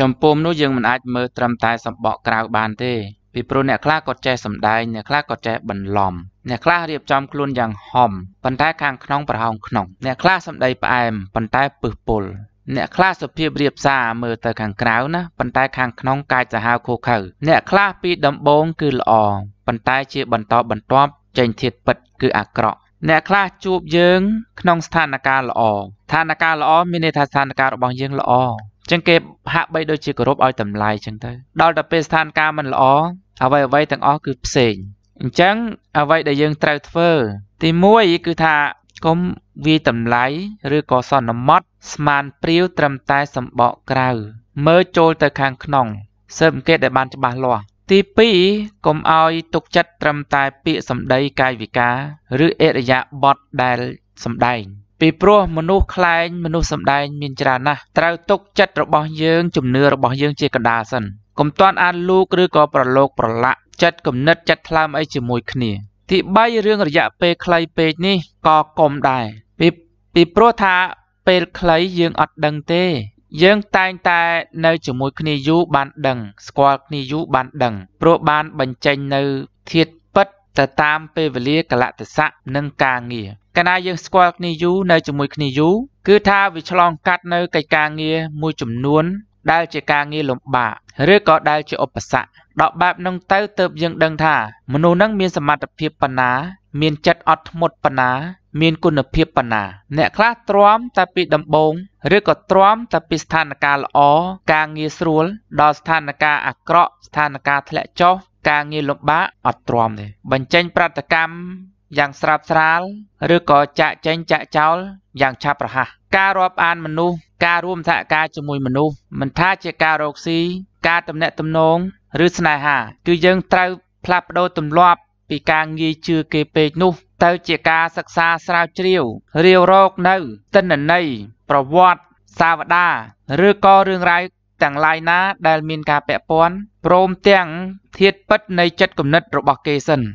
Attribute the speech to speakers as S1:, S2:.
S1: ចំពោះនោះយើងមិនអាចមើលត្រឹមតែសម្បកក្រៅបានទេពីព្រោះអ្នកខ្លះក៏ចេះសម្ដែងអ្នកខ្លះក៏ចេះបន្លំអ្នកខ្លះរៀបចំខ្លួនយ៉ាងហំប៉ុន្តែខាងក្នុងប្រហោងក្នុងអ្នកខ្លះសម្ដីផ្អែមប៉ុន្តែពឹសពុលអ្នកខ្លះសុភាពរៀបសារមើលទៅខាងក្រៅណាប៉ុន្តែខាងក្នុងកាចសាហាវខូខើអ្នកខ្លះពីដំបូងគឺល្អប៉ុន្តែជាបន្តបន្ទាប់ចេញធាតពិត គឺអាក្រក់អ្នកខ្លះជួបយើងក្នុងស្ថានភាពល្អស្ថានភាពល្អមានន័យថាស្ថានភាពរបស់យើងល្អចឹងគេហាក់បីដូចជាគោរពឲ្យតម្លៃចឹងទៅដល់តែពេលស្ថានភាពមិនល្អអ្វីអ្វីទាំងអស់គឺផ្សេងអញ្ចឹងអ្វីដែលយើងត្រូវធ្វើ ទី1គឺថាកុំវាយតម្លៃឬក៏សន្មត់ស្មានព្រាវត្រឹមតែសម្បកក្រៅមើលចូលទៅខាងក្នុងសើបអង្កេតឲ្យបានច្បាស់លាស់ទី2កុំឲ្យទុកចិត្តត្រឹមតែពាក្យសម្ដីកាយវិការ ឬអិរិយាបថដែលសម្ដែងពីព្រោះមនុស្សខ្លែងមនុស្សសម្ដែងមានច្រើនណាស់ត្រូវទុកចិត្តរបស់យើងជំនឿរបស់យើងជាកណ្ដាលសិនគុំតាន់អានលូកឬក៏ប្រឡូកប្រឡាក់ចិត្តគំនិតចិត្តថ្លើមអីជាមួយគ្នាទី3រឿងរយៈពេលខ្លីពេកនេះក៏កុំដែរពីពីព្រោះថាពេលខ្លីយើងអត់ដឹងទេ យើងតែងតែនៅជាមួយគ្នាយូរបានដឹង ស្គាល់គ្នាយូរបានដឹងព្រោះបានបញ្ចេញនៅធាតទៅតាមពេលវេលាកលៈទេសៈនិងការងារកាលណាយើងស្គាល់គ្នាយូរនៅជាមួយគ្នាយូរគឺថាវាឆ្លងកាត់នៅកិច្ចការងារមួយចំនួន ដែលជាការងារលំបាកឬក៏ដែលជាឧបសគ្គដល់បែបនឹងទៅទៅយើងដឹងថាមនុស្សនឹងមានសមត្ថភាពប៉ុណ្ណា មានចិត្តអត់ធ្មត់ប៉ុណ្ណាមានគុណភាពប៉ុណ្ណា អ្នកខ្លះទ្រាំតែពីដំបូងឬក៏ទ្រាំតែពីស្ថានភាពល្អការងារស្រួលដល់ស្ថានភាពអាក្រក់ស្ថានភាពធ្លាក់ចុះការងារលំបាកអត់ទ្រាំទេបញ្ចេញប្រតិកម្មយ៉ាងស្រាបស្រាល ឬក៏ចាក់ចែងចាក់ចោលយ៉ាងឆាប់រហ័សការរាប់អានមនុស្សការរួមសហការជាមួយមនុស្សមិនថាជាការរកស៊ីការទំនាក់ទំនងឬស្នេហា គឺយើងត្រូវផ្លាស់ប្ដូរទម្លាប់ពីការងាយជឿគេពេកនោះទៅជាការសិក្សាស្រាវជ្រាវរាវរកនៅទិន្នន័យប្រវត្តិសាវតាឬក៏រឿងរ៉ាវទាំងឡាយណាដែលមានការពាក់ព័ន្ធព្រមទាំងធាតុពិតនៃចិត្តគំនិតរបស់គេសិន។